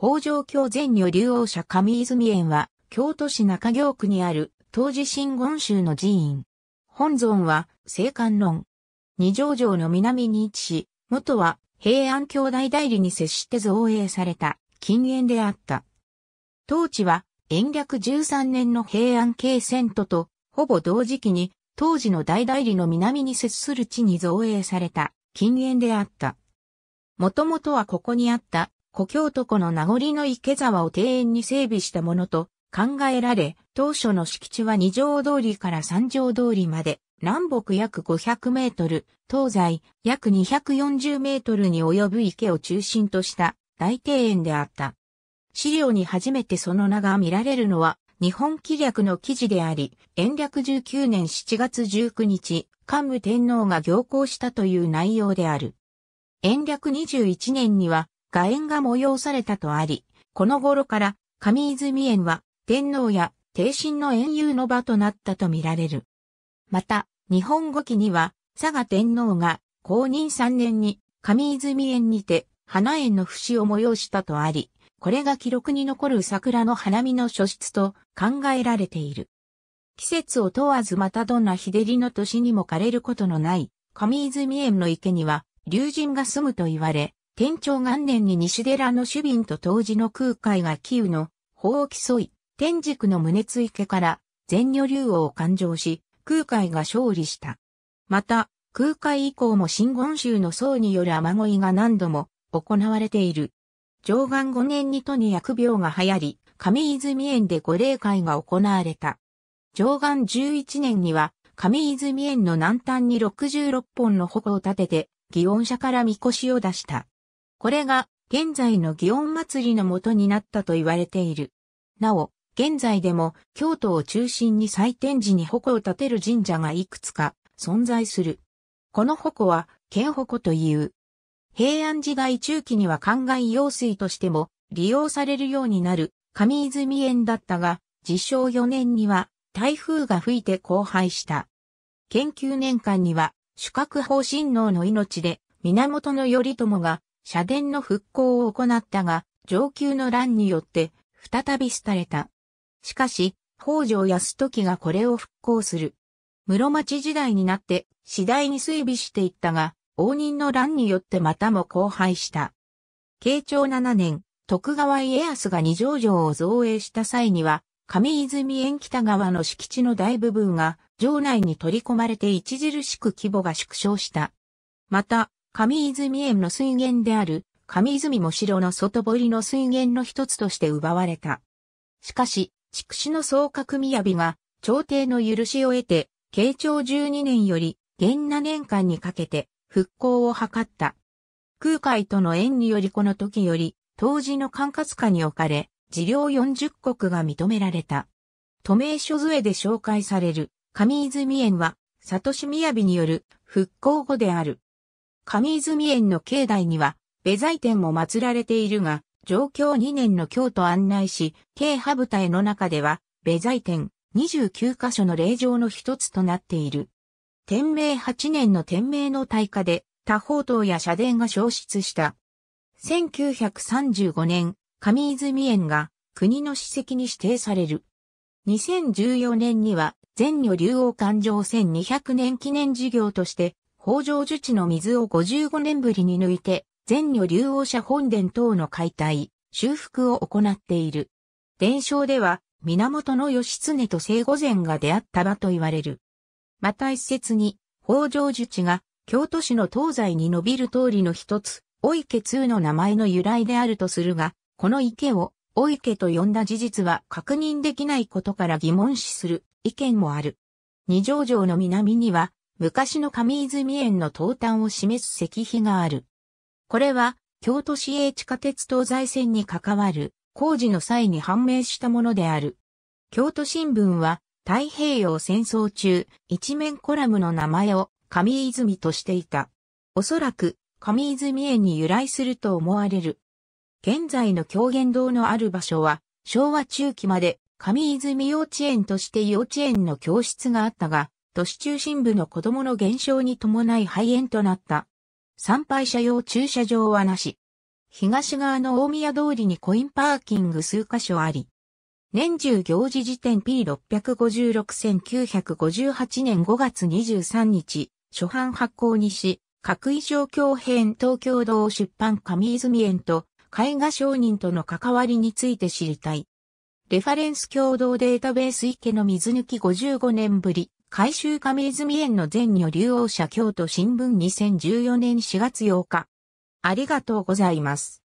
北条京前女流王社上泉園は、京都市中京区にある、当時新言宗の寺院。本尊は、聖観論。二条城の南に位置し、元は、平安京大代理に接して造営された、禁煙であった。当地は、延暦13年の平安京遷都と、ほぼ同時期に、当時の大代理の南に接する地に造営された、禁煙であった。もともとはここにあった故郷床の名残の池沢を庭園に整備したものと考えられ、当初の敷地は二条通りから三条通りまで、南北約500メートル、東西約240メートルに及ぶ池を中心とした大庭園であった。資料に初めてその名が見られるのは、日本紀略の記事であり、延暦19年7月19日、桓武天皇が行幸したという内容である。延暦21年には、画園が催されたとあり、この頃から上泉園は天皇や帝神の園遊の場となったとみられる。また、日本語記には、佐賀天皇が公認3年に上泉園にて花園の節を催したとあり、これが記録に残る桜の花見の初出と考えられている。季節を問わずまたどんな日照りの年にも枯れることのない上泉園の池には竜神が住むと言われ、天長元年に西寺の主民と当時の空海が紀の法を競い、天竺の宗つ池から全女竜王を勘定し、空海が勝利した。また、空海以降も新言宗の僧による雨乞いが何度も行われている。上岸5年に都に疫病が流行り、上泉園で御霊会が行われた。上岸11年には、上泉園の南端に66本の矛を立てて、祇園社から神輿を出した。これが現在の祇園祭りの元になったと言われている。なお、現在でも京都を中心に祭典時に矛を立てる神社がいくつか存在する。この矛は、剣矛という。平安時代中期には灌漑用水としても利用されるようになる上泉園だったが、自称4年には台風が吹いて荒廃した。研究年間には、主格方神能の命で、源頼朝が社殿の復興を行ったが、上級の乱によって、再び廃れた。しかし、北条泰時がこれを復興する。室町時代になって、次第に衰微していったが、応仁の乱によってまたも荒廃した。慶長7年、徳川家康が二条城を造営した際には、上泉縁北側の敷地の大部分が城内に取り込まれて著しく規模が縮小した。また、上泉園の水源である、上泉も城の外堀の水源の一つとして奪われた。しかし、筑紫の総閣雅が、朝廷の許しを得て、慶長12年より、元那年間にかけて、復興を図った。空海との縁によりこの時より、当時の管轄下に置かれ、事業40国が認められた。都名所杖で紹介される、上泉園は、里志雅による復興後である。上泉園の境内には、米在天も祀られているが、上京2年の京都案内し、京羽舞台の中では、米在イ天29カ所の霊場の一つとなっている。天明8年の天明の大火で、多宝塔や社殿が消失した。1935年、上泉園が国の史跡に指定される。2014年には、全女竜王環状1200年記念事業として、北条樹地の水を55年ぶりに抜いて、全女竜王社本殿等の解体、修復を行っている。伝承では、源義経と聖御前が出会った場と言われる。また一説に、北条樹地が、京都市の東西に伸びる通りの一つ、お池通の名前の由来であるとするが、この池を、お池と呼んだ事実は確認できないことから疑問視する意見もある。二条城の南には、昔の上泉園の東端を示す石碑がある。これは、京都市営地下鉄東西線に関わる工事の際に判明したものである。京都新聞は、太平洋戦争中、一面コラムの名前を上泉としていた。おそらく、上泉園に由来すると思われる。現在の狂言堂のある場所は、昭和中期まで上泉幼稚園として幼稚園の教室があったが、都市中心部の子供の減少に伴い廃園となった。参拝者用駐車場はなし。東側の大宮通りにコインパーキング数箇所あり。年中行事時点 P656-1958 年5月23日、初版発行にし、各異状況編東京道出版上泉園と絵画商人との関わりについて知りたい。レファレンス共同データベース池の水抜き55年ぶり。改修亀泉園の全女流王社京都新聞2014年4月8日。ありがとうございます。